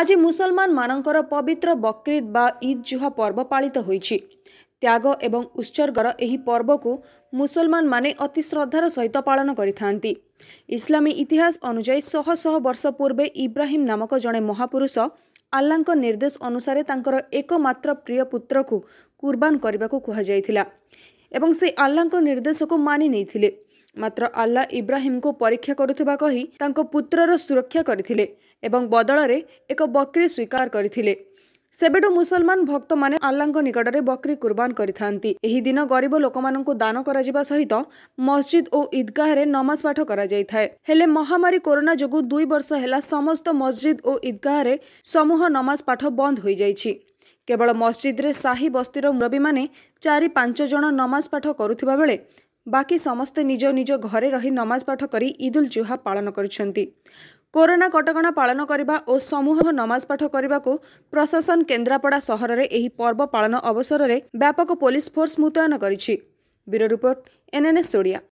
ଆଜି ମୁସଲମାନମାନଙ୍କର ପବିତ୍ର ବକ୍ରିଦ୍ ବା ଇଦ୍ ଜୁହା ପର୍ବ ପାଳିତ ହୋଇଛି ତ୍ୟାଗ ଏବଂ ଉତ୍ସର୍ଗର ଏହି ପର୍ବକୁ ମୁସଲମାନମାନେ ଅତି ଶ୍ରଦ୍ଧାର ସହିତ ପାଳନ କରିଥାନ୍ତି ଇସଲାମୀ ଇତିହାସ ଅନୁଯାୟୀ ଶହ ଶହ ବର୍ଷ ପୂର୍ବେ ଇବ୍ରାହିମ୍ ନାମକ ଜଣେ ମହାପୁରୁଷ ଆଲ୍ଲାଙ୍କ ନିର୍ଦ୍ଦେଶ ଅନୁସାରେ ତାଙ୍କର ଏକମାତ୍ର ପ୍ରିୟ ପୁତ୍ରକୁ କୁର୍ବାନ କରିବାକୁ କୁହାଯାଇଥିଲା ଏବଂ ସେ ଆଲ୍ଲାଙ୍କ ନିର୍ଦ୍ଦେଶକୁ ମାନି ନେଇଥିଲେ ମାତ୍ର ଆଲ୍ଲା ଇବ୍ରାହିମ୍ଙ୍କୁ ପରୀକ୍ଷା କରୁଥିବା କହି ତାଙ୍କ ପୁତ୍ରର ସୁରକ୍ଷା କରିଥିଲେ ଏବଂ ବଦଳରେ ଏକ ବକ୍ରି ସ୍ୱୀକାର କରିଥିଲେ ସେବେଠୁ ମୁସଲମାନ ଭକ୍ତମାନେ ଆଲ୍ଲାଙ୍କ ନିକଟରେ ବକ୍ରି କୁର୍ବାନ କରିଥାନ୍ତି ଏହି ଦିନ ଗରିବ ଲୋକମାନଙ୍କୁ ଦାନ କରାଯିବା ସହିତ ମସଜିଦ୍ ଓ ଇଦ୍ଗାହରେ ନମାଜ ପାଠ କରାଯାଇଥାଏ ହେଲେ ମହାମାରୀ କରୋନା ଯୋଗୁଁ ଦୁଇ ବର୍ଷ ହେଲା ସମସ୍ତ ମସଜିଦ୍ ଓ ଇଦ୍ଗାହରେ ସମୂହ ନମାଜ ପାଠ ବନ୍ଦ ହୋଇଯାଇଛି କେବଳ ମସଜିଦ୍ରେ ସାହି ବସ୍ତିର ମୁରବୀମାନେ ଚାରି ପାଞ୍ଚ ଜଣ ନମାଜ ପାଠ କରୁଥିବା ବେଳେ ବାକି ସମସ୍ତେ ନିଜ ନିଜ ଘରେ ରହି ନମାଜ ପାଠ କରି ଇଦ୍ ଉଲ୍ ଜୁହା ପାଳନ କରିଛନ୍ତି କରୋନା କଟକଣା ପାଳନ କରିବା ଓ ସମୂହ ନମାଜ ପାଠ କରିବାକୁ ପ୍ରଶାସନ କେନ୍ଦ୍ରାପଡ଼ା ସହରରେ ଏହି ପର୍ବ ପାଳନ ଅବସରରେ ବ୍ୟାପକ ପୋଲିସ ଫୋର୍ସ ମୁତୟନ କରିଛି ବ୍ୟୁରୋ ରିପୋର୍ଟ ଏନ୍ଏନ୍ଏସ୍ ଓଡ଼ିଆ